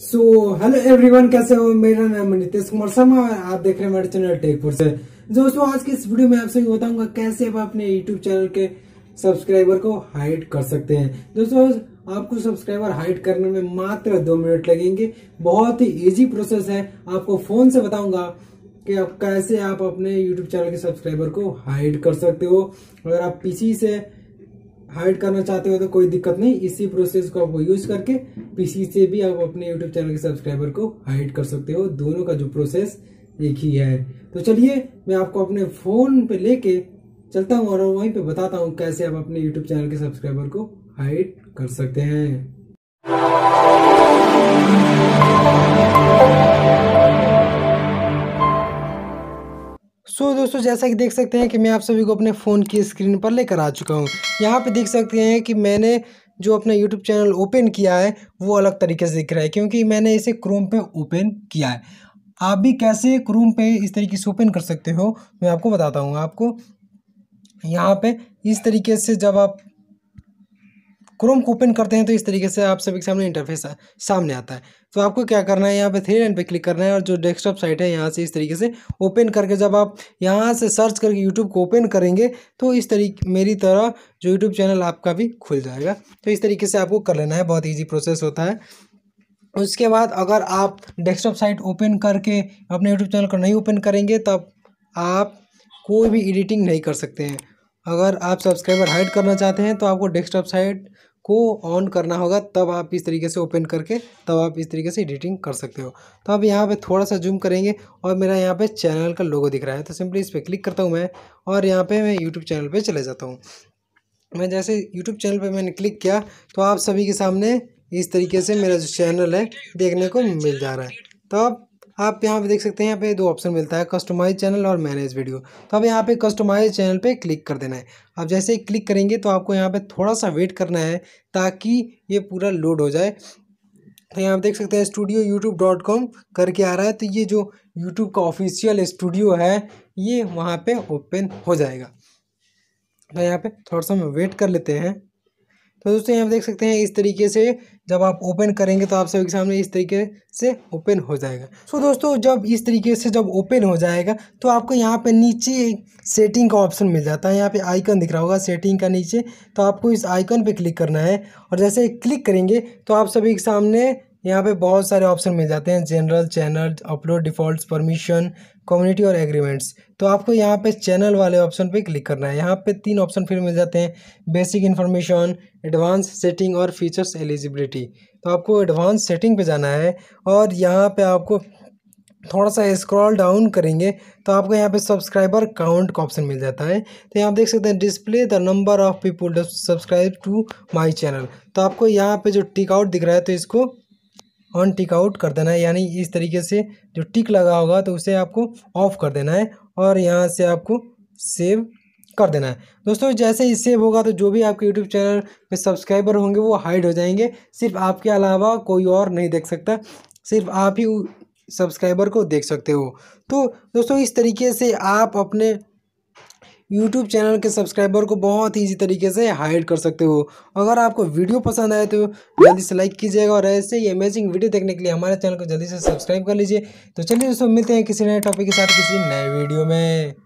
so hello everyone कैसे हो मेरा नाम नितेश कुमार शर्मा आप देख रहे हैं मेरे चैनल टेकपुर से दोस्तों आज के इस वीडियो में आप सभी बताऊंगा कैसे आप अपने यूट्यूब चैनल के सब्सक्राइबर को हाइड कर सकते हैं दोस्तों आपको सब्सक्राइबर हाइड करने में मात्र दो मिनट लगेंगे बहुत ही इजी प्रोसेस है आपको फोन से बताऊंगा कि आप कैसे आप अपने यूट्यूब चैनल के सब्सक्राइबर को हाइड कर सकते हो अगर आप पीसी से हाइड करना चाहते हो तो कोई दिक्कत नहीं इसी प्रोसेस को आप यूज करके पीसी से भी आप अपने यूट्यूब चैनल के सब्सक्राइबर को हाइड कर सकते हो दोनों का जो प्रोसेस एक ही है तो चलिए मैं आपको अपने फ़ोन पे लेके चलता हूँ और वहीं पे बताता हूँ कैसे आप अपने यूट्यूब चैनल के सब्सक्राइबर को हाइड कर सकते हैं सो so, दोस्तों जैसा कि देख सकते हैं कि मैं आप सभी को अपने फ़ोन की स्क्रीन पर लेकर आ चुका हूँ यहाँ पे देख सकते हैं कि मैंने जो अपना यूट्यूब चैनल ओपन किया है वो अलग तरीके से दिख रहा है क्योंकि मैंने इसे क्रोम पे ओपन किया है आप भी कैसे क्रोम पे इस तरीके से ओपन कर सकते हो मैं आपको बताता हूँ आपको यहाँ पर इस तरीके से जब आप क्रोम को ओपन करते हैं तो इस तरीके से आप सभी के सामने इंटरफेस सामने आता है तो आपको क्या करना है यहाँ पे थ्री लाइन पे क्लिक करना है और जो डेस्कटॉप साइट है यहाँ से इस तरीके से ओपन करके जब आप यहाँ से सर्च करके यूट्यूब को ओपन करेंगे तो इस तरीके मेरी तरह जो यूट्यूब चैनल आपका भी खुल जाएगा तो इस तरीके से आपको कर लेना है बहुत ईजी प्रोसेस होता है उसके बाद अगर आप डेस्कटॉप साइट ओपन करके अपने यूट्यूब चैनल को नहीं ओपन करेंगे तब आप कोई भी एडिटिंग नहीं कर सकते हैं अगर आप सब्सक्राइबर हाइड करना चाहते हैं तो आपको डेस्कटॉप साइट को ऑन करना होगा तब आप इस तरीके से ओपन करके तब आप इस तरीके से एडिटिंग कर सकते हो तो आप यहाँ पे थोड़ा सा जूम करेंगे और मेरा यहाँ पे चैनल का लोगो दिख रहा है तो सिंपली इस पर क्लिक करता हूँ मैं और यहाँ पे मैं यूट्यूब चैनल पे चले जाता हूँ मैं जैसे यूट्यूब चैनल पर मैंने क्लिक किया तो आप सभी के सामने इस तरीके से मेरा जो चैनल है देखने को मिल जा रहा है तो आप आप यहाँ पे देख सकते हैं यहाँ पे दो ऑप्शन मिलता है कस्टमाइज चैनल और मैनेज वीडियो तो अब यहाँ पे कस्टमाइज चैनल पे क्लिक कर देना है अब जैसे ही क्लिक करेंगे तो आपको यहाँ पे थोड़ा सा वेट करना है ताकि ये पूरा लोड हो जाए तो यहाँ पर देख सकते हैं स्टूडियो यूट्यूब डॉट कॉम करके आ रहा है तो ये जो यूट्यूब का ऑफिशियल स्टूडियो है ये वहाँ पर ओपन हो जाएगा तो यहाँ पर थोड़ा सा हम वेट कर लेते हैं तो दोस्तों यहाँ देख सकते हैं इस तरीके से जब आप ओपन करेंगे तो आप सभी के सामने इस तरीके से ओपन हो जाएगा सो so, दोस्तों जब इस तरीके से जब ओपन हो जाएगा तो आपको यहाँ पे नीचे सेटिंग का ऑप्शन मिल जाता है यहाँ पे आइकन दिख रहा होगा सेटिंग का नीचे तो आपको इस आइकन पे क्लिक करना है और जैसे क्लिक करेंगे तो आप सभी के सामने यहाँ पे बहुत सारे ऑप्शन मिल जाते हैं general channel upload defaults permission community और एग्रीमेंट्स तो आपको यहाँ पे चैनल वाले ऑप्शन पे क्लिक करना है यहाँ पे तीन ऑप्शन फिर मिल जाते हैं बेसिक इन्फॉर्मेशन एडवांस सेटिंग और फीचर्स एलिजिबिलिटी तो आपको एडवांस सेटिंग पे जाना है और यहाँ पे आपको थोड़ा सा स्क्रॉल डाउन करेंगे तो आपको यहाँ पे सब्सक्राइबर काउंट का ऑप्शन मिल जाता है तो यहाँ देख सकते हैं display the number of people subscribe to my channel तो आपको यहाँ पे जो टिकआउट दिख रहा है तो इसको ऑन टिक आउट कर देना है यानी इस तरीके से जो टिक लगा होगा तो उसे आपको ऑफ कर देना है और यहाँ से आपको सेव कर देना है दोस्तों जैसे ही सेव होगा तो जो भी आपके यूट्यूब चैनल पे सब्सक्राइबर होंगे वो हाइड हो जाएंगे सिर्फ आपके अलावा कोई और नहीं देख सकता सिर्फ आप ही सब्सक्राइबर को देख सकते हो तो दोस्तों इस तरीके से आप अपने यूट्यूब चैनल के सब्सक्राइबर को बहुत ईजी तरीके से हाइड कर सकते हो अगर आपको वीडियो पसंद आए तो जल्दी से लाइक कीजिएगा और ऐसे ही अमेजिंग वीडियो देखने के लिए हमारे चैनल को जल्दी से सब्सक्राइब कर लीजिए तो चलिए दोस्तों मिलते हैं किसी नए टॉपिक के साथ किसी नए वीडियो में